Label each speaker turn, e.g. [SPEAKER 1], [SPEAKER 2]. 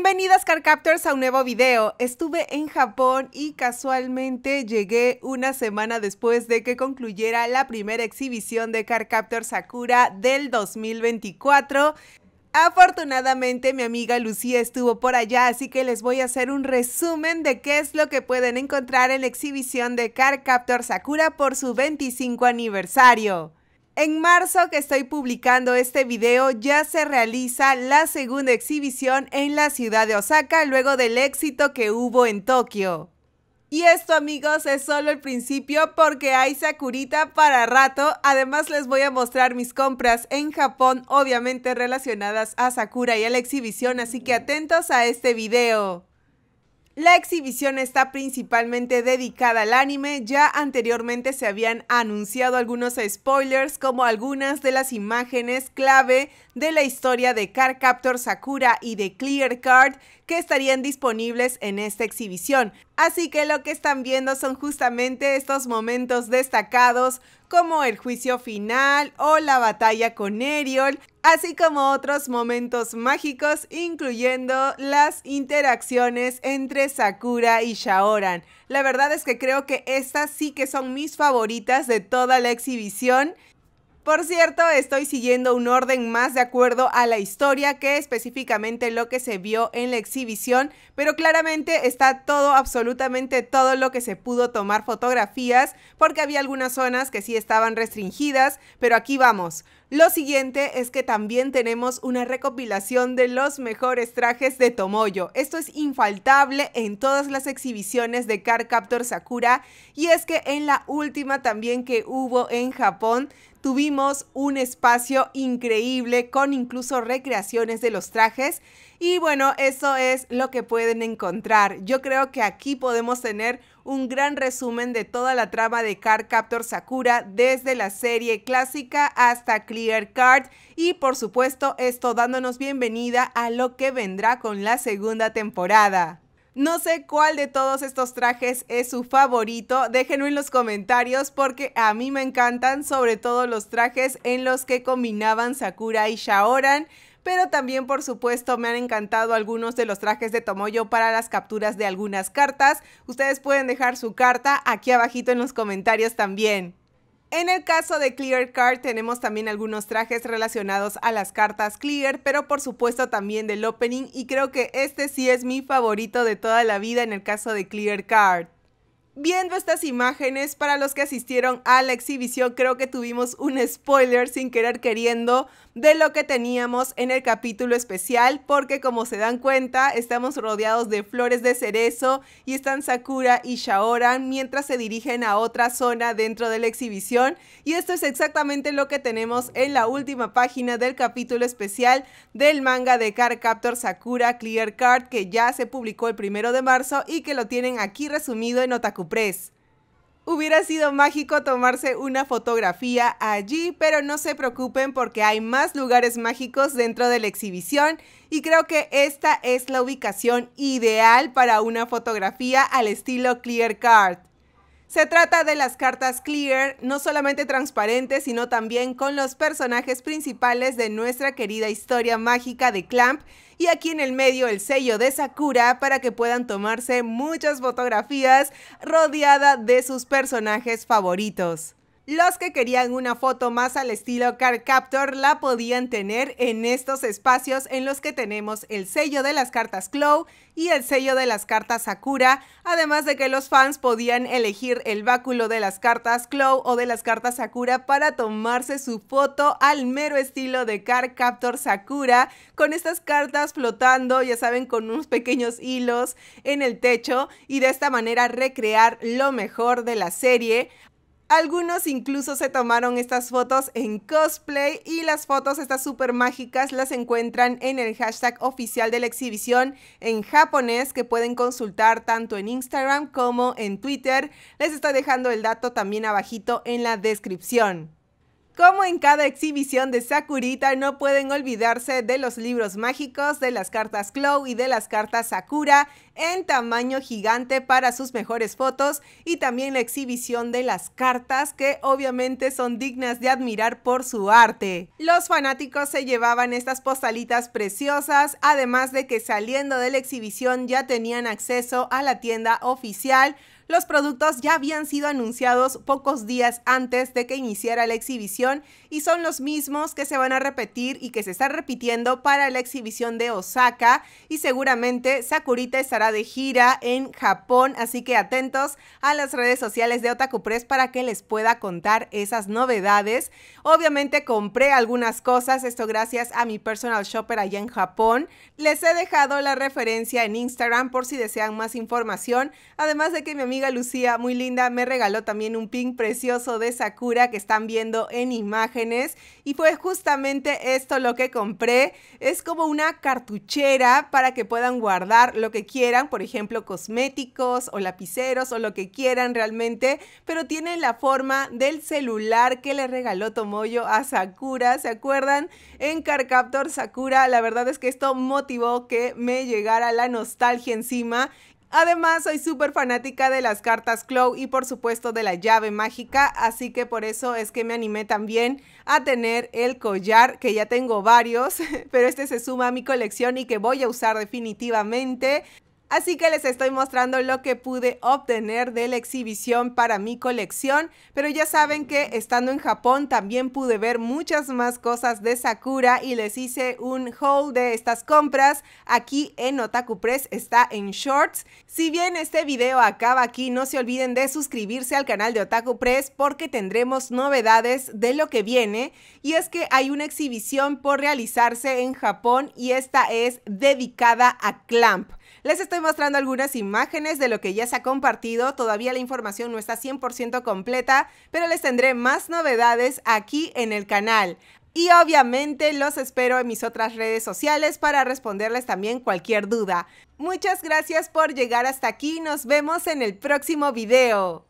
[SPEAKER 1] Bienvenidas Carcaptors a un nuevo video. Estuve en Japón y casualmente llegué una semana después de que concluyera la primera exhibición de Carcaptor Sakura del 2024. Afortunadamente mi amiga Lucía estuvo por allá, así que les voy a hacer un resumen de qué es lo que pueden encontrar en la exhibición de Carcaptor Sakura por su 25 aniversario. En marzo que estoy publicando este video ya se realiza la segunda exhibición en la ciudad de Osaka luego del éxito que hubo en Tokio. Y esto amigos es solo el principio porque hay Sakurita para rato. Además les voy a mostrar mis compras en Japón obviamente relacionadas a Sakura y a la exhibición así que atentos a este video. La exhibición está principalmente dedicada al anime, ya anteriormente se habían anunciado algunos spoilers como algunas de las imágenes clave de la historia de Car Captor Sakura y de Clear Card que estarían disponibles en esta exhibición. Así que lo que están viendo son justamente estos momentos destacados como el juicio final o la batalla con Eriol, así como otros momentos mágicos incluyendo las interacciones entre Sakura y Shaoran. La verdad es que creo que estas sí que son mis favoritas de toda la exhibición por cierto, estoy siguiendo un orden más de acuerdo a la historia que específicamente lo que se vio en la exhibición, pero claramente está todo, absolutamente todo lo que se pudo tomar fotografías, porque había algunas zonas que sí estaban restringidas, pero aquí vamos. Lo siguiente es que también tenemos una recopilación de los mejores trajes de Tomoyo. Esto es infaltable en todas las exhibiciones de Car Captor Sakura y es que en la última también que hubo en Japón tuvimos un espacio increíble con incluso recreaciones de los trajes. Y bueno, eso es lo que pueden encontrar. Yo creo que aquí podemos tener un gran resumen de toda la trama de Card Captor Sakura, desde la serie clásica hasta Clear Card. Y por supuesto, esto dándonos bienvenida a lo que vendrá con la segunda temporada. No sé cuál de todos estos trajes es su favorito, déjenlo en los comentarios porque a mí me encantan, sobre todo los trajes en los que combinaban Sakura y Shaoran pero también por supuesto me han encantado algunos de los trajes de Tomoyo para las capturas de algunas cartas. Ustedes pueden dejar su carta aquí abajito en los comentarios también. En el caso de Clear Card tenemos también algunos trajes relacionados a las cartas Clear, pero por supuesto también del opening y creo que este sí es mi favorito de toda la vida en el caso de Clear Card viendo estas imágenes, para los que asistieron a la exhibición, creo que tuvimos un spoiler sin querer queriendo de lo que teníamos en el capítulo especial, porque como se dan cuenta, estamos rodeados de flores de cerezo y están Sakura y Shaoran mientras se dirigen a otra zona dentro de la exhibición. Y esto es exactamente lo que tenemos en la última página del capítulo especial del manga de Card Captor Sakura Clear Card, que ya se publicó el primero de marzo y que lo tienen aquí resumido en Otaku Hubiera sido mágico tomarse una fotografía allí, pero no se preocupen porque hay más lugares mágicos dentro de la exhibición y creo que esta es la ubicación ideal para una fotografía al estilo Clear Card. Se trata de las cartas Clear, no solamente transparentes, sino también con los personajes principales de nuestra querida historia mágica de Clamp y aquí en el medio el sello de Sakura para que puedan tomarse muchas fotografías rodeada de sus personajes favoritos. Los que querían una foto más al estilo Car Captor la podían tener en estos espacios en los que tenemos el sello de las cartas Clow y el sello de las cartas Sakura, además de que los fans podían elegir el báculo de las cartas Clow o de las cartas Sakura para tomarse su foto al mero estilo de Car Captor Sakura, con estas cartas flotando, ya saben, con unos pequeños hilos en el techo y de esta manera recrear lo mejor de la serie. Algunos incluso se tomaron estas fotos en cosplay y las fotos estas súper mágicas las encuentran en el hashtag oficial de la exhibición en japonés que pueden consultar tanto en Instagram como en Twitter. Les estoy dejando el dato también abajito en la descripción. Como en cada exhibición de Sakurita, no pueden olvidarse de los libros mágicos, de las cartas Clow y de las cartas Sakura en tamaño gigante para sus mejores fotos y también la exhibición de las cartas que obviamente son dignas de admirar por su arte. Los fanáticos se llevaban estas postalitas preciosas, además de que saliendo de la exhibición ya tenían acceso a la tienda oficial los productos ya habían sido anunciados pocos días antes de que iniciara la exhibición y son los mismos que se van a repetir y que se están repitiendo para la exhibición de Osaka y seguramente Sakurita estará de gira en Japón, así que atentos a las redes sociales de Otaku Press para que les pueda contar esas novedades. Obviamente compré algunas cosas, esto gracias a mi personal shopper allá en Japón. Les he dejado la referencia en Instagram por si desean más información, además de que mi amigo Lucía, muy linda, me regaló también un pin precioso de Sakura que están viendo en imágenes. Y fue justamente esto lo que compré. Es como una cartuchera para que puedan guardar lo que quieran, por ejemplo, cosméticos o lapiceros o lo que quieran realmente. Pero tiene la forma del celular que le regaló Tomoyo a Sakura. ¿Se acuerdan? En Carcaptor Sakura, la verdad es que esto motivó que me llegara la nostalgia encima Además, soy súper fanática de las cartas Clow y por supuesto de la llave mágica, así que por eso es que me animé también a tener el collar, que ya tengo varios, pero este se suma a mi colección y que voy a usar definitivamente. Así que les estoy mostrando lo que pude obtener de la exhibición para mi colección, pero ya saben que estando en Japón también pude ver muchas más cosas de Sakura y les hice un haul de estas compras. Aquí en Otaku Press está en Shorts. Si bien este video acaba aquí, no se olviden de suscribirse al canal de Otaku Press porque tendremos novedades de lo que viene y es que hay una exhibición por realizarse en Japón y esta es dedicada a Clamp. Les estoy mostrando algunas imágenes de lo que ya se ha compartido, todavía la información no está 100% completa, pero les tendré más novedades aquí en el canal. Y obviamente los espero en mis otras redes sociales para responderles también cualquier duda. Muchas gracias por llegar hasta aquí, nos vemos en el próximo video.